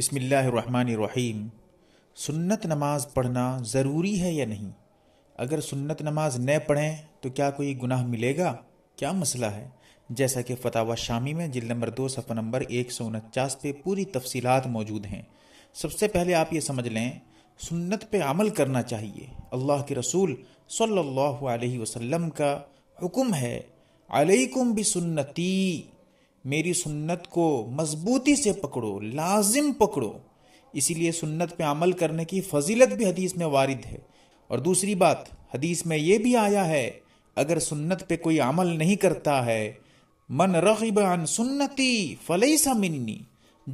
بسم اللہ الرحمن الرحیم سنت نماز پڑھنا ضروری ہے یا نہیں اگر سنت نماز نہ پڑھیں تو کیا کوئی گناہ ملے گا کیا مسئلہ ہے جیسا کہ فتح شامی میں جلد نمبر دو صفحہ نمبر ایک سو انچاس پہ پوری تفصیلات موجود ہیں سب سے پہلے آپ یہ سمجھ لیں سنت پہ عمل کرنا چاہیے اللہ کے رسول صلی اللہ علیہ وسلم کا حکم ہے علیکم بسنتی میری سنت کو مضبوطی سے پکڑو لازم پکڑو اسی لیے سنت پہ عمل کرنے کی فضیلت بھی حدیث میں وارد ہے اور دوسری بات حدیث میں یہ بھی آیا ہے اگر سنت پہ کوئی عمل نہیں کرتا ہے من رغب عن سنتی فلیسا سا منی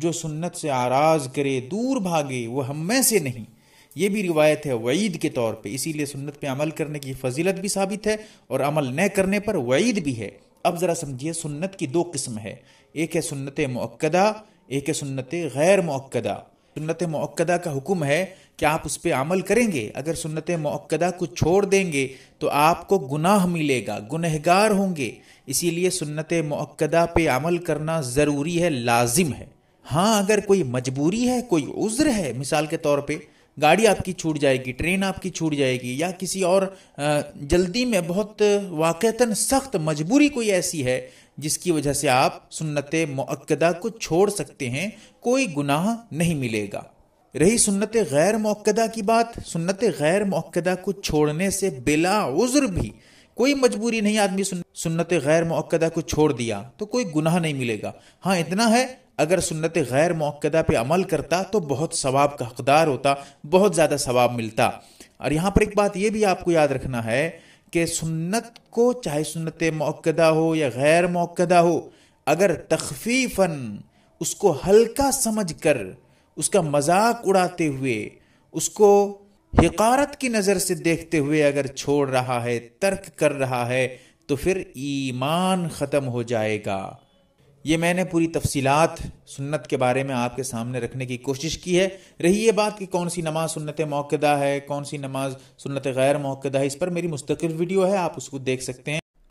جو سنت سے آراز کرے دور بھاگے وہ ہم میں سے نہیں یہ بھی روایت ہے وعید کے طور پہ اسی لیے سنت پہ عمل کرنے کی فضیلت بھی ثابت ہے اور عمل نہ کرنے پر وعید بھی ہے اب ذرا سمجھیے سنت کی دو قسم ہے ایک ہے سنت معقدہ ایک ہے سنت غیر معقدہ سنت معقدہ کا حکم ہے کہ آپ اس پہ عمل کریں گے اگر سنت معقدہ کو چھوڑ دیں گے تو آپ کو گناہ ملے گا گنہگار ہوں گے اسی لیے سنت معقدہ پہ عمل کرنا ضروری ہے لازم ہے ہاں اگر کوئی مجبوری ہے کوئی عذر ہے مثال کے طور پہ گاڑی آپ کی چھوٹ جائے گی ٹرین آپ کی چھوٹ جائے گی یا کسی اور جلدی میں بہت واقعتاً سخت مجبوری کوئی ایسی ہے جس کی وجہ سے آپ سنت معقدہ کو چھوڑ سکتے ہیں کوئی گناہ نہیں ملے گا رہی سنت غیر معقدہ کی بات سنت غیر معقدہ کو چھوڑنے سے بلا عذر بھی کوئی مجبوری نہیں آدمی سنت غیر معقدہ کو چھوڑ دیا تو کوئی گناہ نہیں ملے گا ہاں اتنا ہے اگر سنت غیر معقدہ پہ عمل کرتا تو بہت ثواب کا حقدار ہوتا بہت زیادہ ثواب ملتا اور یہاں پر ایک بات یہ بھی آپ کو یاد رکھنا ہے کہ سنت کو چاہے سنت موقع ہو یا غیر معقدہ ہو اگر تخفیفاً اس کو ہلکا سمجھ کر اس کا مذاق اڑاتے ہوئے اس کو حقارت کی نظر سے دیکھتے ہوئے اگر چھوڑ رہا ہے ترک کر رہا ہے تو پھر ایمان ختم ہو جائے گا یہ میں نے پوری تفصیلات سنت کے بارے میں آپ کے سامنے رکھنے کی کوشش کی ہے رہی یہ بات کہ کون سی نماز سنت موقعہ ہے کون سی نماز سنت غیر موقعہ ہے اس پر میری مستقل ویڈیو ہے آپ اس کو دیکھ سکتے ہیں